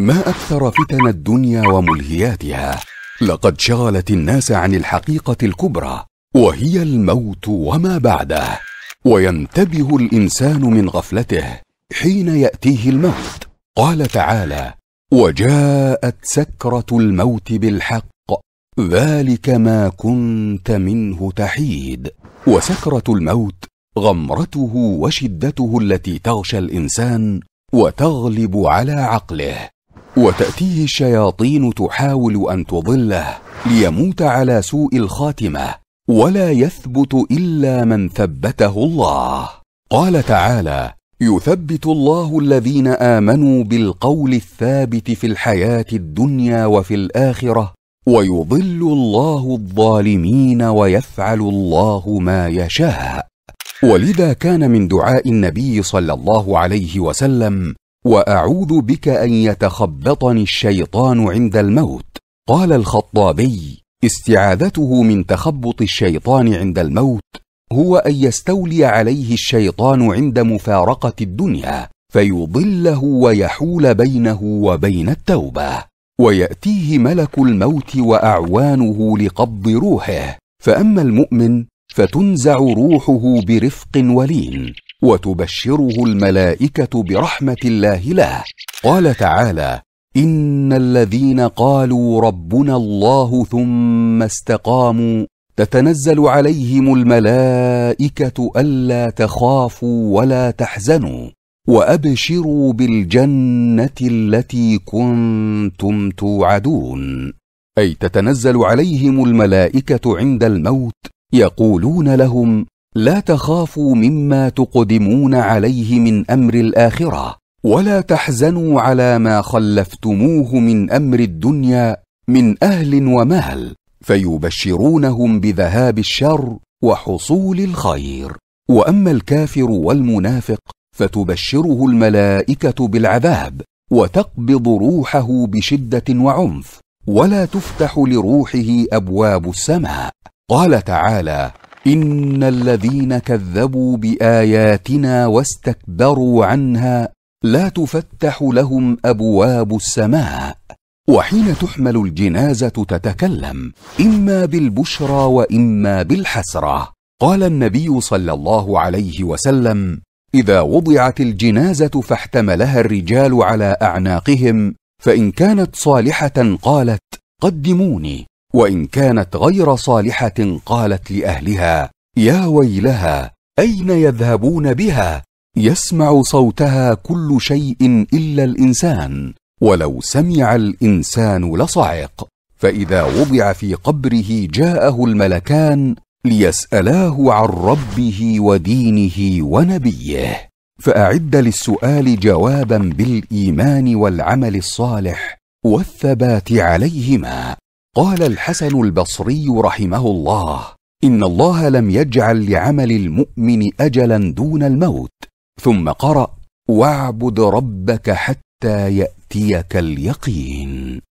ما أكثر فتن الدنيا وملهياتها لقد شغلت الناس عن الحقيقة الكبرى وهي الموت وما بعده وينتبه الإنسان من غفلته حين يأتيه الموت قال تعالى وجاءت سكرة الموت بالحق ذلك ما كنت منه تحيد وسكرة الموت غمرته وشدته التي تغشى الإنسان وتغلب على عقله وتأتيه الشياطين تحاول أن تضله ليموت على سوء الخاتمة ولا يثبت إلا من ثبته الله. قال تعالى: يثبت الله الذين آمنوا بالقول الثابت في الحياة الدنيا وفي الآخرة ويضل الله الظالمين ويفعل الله ما يشاء. ولذا كان من دعاء النبي صلى الله عليه وسلم واعوذ بك ان يتخبطني الشيطان عند الموت قال الخطابي استعاذته من تخبط الشيطان عند الموت هو ان يستولي عليه الشيطان عند مفارقه الدنيا فيضله ويحول بينه وبين التوبه وياتيه ملك الموت واعوانه لقبض روحه فاما المؤمن فتنزع روحه برفق ولين وتبشره الملائكه برحمه الله له قال تعالى ان الذين قالوا ربنا الله ثم استقاموا تتنزل عليهم الملائكه الا تخافوا ولا تحزنوا وابشروا بالجنه التي كنتم توعدون اي تتنزل عليهم الملائكه عند الموت يقولون لهم لا تخافوا مما تقدمون عليه من امر الاخره ولا تحزنوا على ما خلفتموه من امر الدنيا من اهل ومال فيبشرونهم بذهاب الشر وحصول الخير واما الكافر والمنافق فتبشره الملائكه بالعذاب وتقبض روحه بشده وعنف ولا تفتح لروحه ابواب السماء قال تعالى ان الذين كذبوا باياتنا واستكبروا عنها لا تفتح لهم ابواب السماء وحين تحمل الجنازه تتكلم اما بالبشرى واما بالحسره قال النبي صلى الله عليه وسلم اذا وضعت الجنازه فاحتملها الرجال على اعناقهم فان كانت صالحه قالت قدموني وان كانت غير صالحه قالت لاهلها يا ويلها اين يذهبون بها يسمع صوتها كل شيء الا الانسان ولو سمع الانسان لصعق فاذا وضع في قبره جاءه الملكان ليسالاه عن ربه ودينه ونبيه فاعد للسؤال جوابا بالايمان والعمل الصالح والثبات عليهما قال الحسن البصري رحمه الله ان الله لم يجعل لعمل المؤمن اجلا دون الموت ثم قرا واعبد ربك حتى ياتيك اليقين